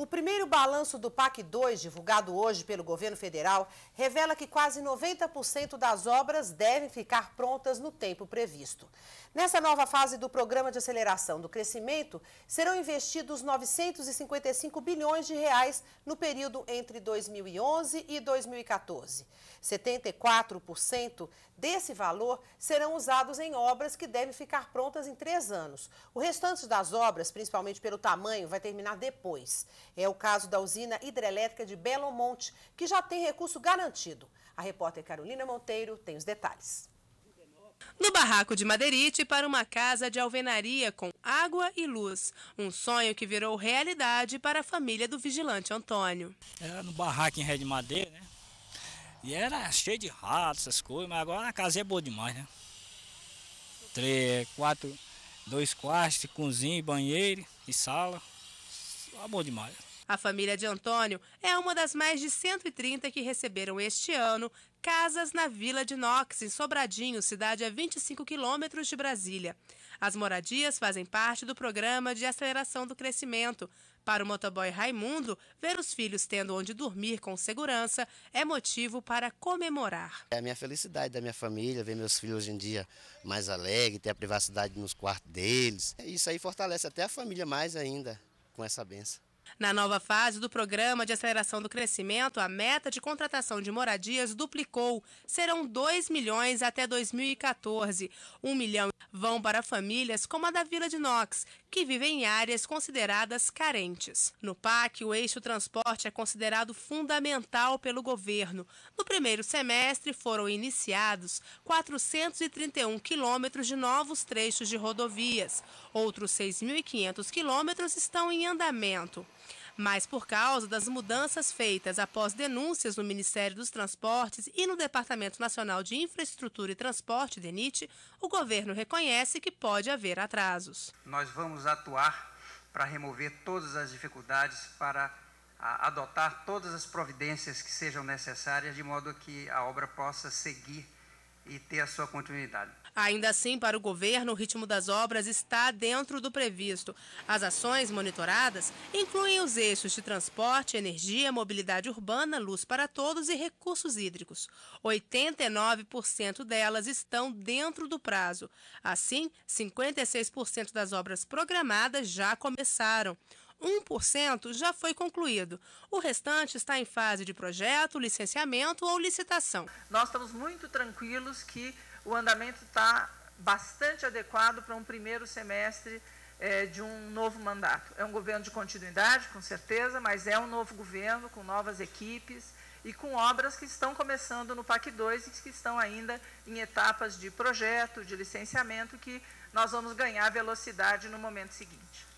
O primeiro balanço do PAC 2, divulgado hoje pelo governo federal, revela que quase 90% das obras devem ficar prontas no tempo previsto. Nessa nova fase do Programa de Aceleração do Crescimento, serão investidos 955 bilhões de reais no período entre 2011 e 2014. 74% desse valor serão usados em obras que devem ficar prontas em três anos. O restante das obras, principalmente pelo tamanho, vai terminar depois. É o caso da usina hidrelétrica de Belo Monte, que já tem recurso garantido. A repórter Carolina Monteiro tem os detalhes. No barraco de Madeirite para uma casa de alvenaria com água e luz. Um sonho que virou realidade para a família do vigilante Antônio. Era no barraco em Rede Madeira, né? E era cheio de ratos, essas coisas, mas agora a casa é boa demais, né? Três, quatro, dois quartos, cozinha, banheiro e sala amor ah, bom demais. A família de Antônio é uma das mais de 130 que receberam este ano casas na Vila de Nox, em Sobradinho, cidade a 25 quilômetros de Brasília. As moradias fazem parte do programa de aceleração do crescimento. Para o motoboy Raimundo, ver os filhos tendo onde dormir com segurança é motivo para comemorar. É a minha felicidade da minha família, ver meus filhos hoje em dia mais alegres, ter a privacidade nos quartos deles. Isso aí fortalece até a família mais ainda com essa benção. Na nova fase do Programa de Aceleração do Crescimento, a meta de contratação de moradias duplicou. Serão 2 milhões até 2014. 1 um milhão vão para famílias como a da Vila de Knox, que vivem em áreas consideradas carentes. No PAC, o eixo transporte é considerado fundamental pelo governo. No primeiro semestre, foram iniciados 431 quilômetros de novos trechos de rodovias. Outros 6.500 quilômetros estão em andamento mas por causa das mudanças feitas após denúncias no Ministério dos Transportes e no Departamento Nacional de Infraestrutura e Transporte, DENIT, o governo reconhece que pode haver atrasos. Nós vamos atuar para remover todas as dificuldades, para adotar todas as providências que sejam necessárias, de modo que a obra possa seguir e ter a sua continuidade. Ainda assim, para o governo, o ritmo das obras está dentro do previsto. As ações monitoradas incluem os eixos de transporte, energia, mobilidade urbana, luz para todos e recursos hídricos. 89% delas estão dentro do prazo. Assim, 56% das obras programadas já começaram. 1% já foi concluído. O restante está em fase de projeto, licenciamento ou licitação. Nós estamos muito tranquilos que o andamento está bastante adequado para um primeiro semestre é, de um novo mandato. É um governo de continuidade, com certeza, mas é um novo governo com novas equipes e com obras que estão começando no PAC 2 e que estão ainda em etapas de projeto, de licenciamento, que nós vamos ganhar velocidade no momento seguinte.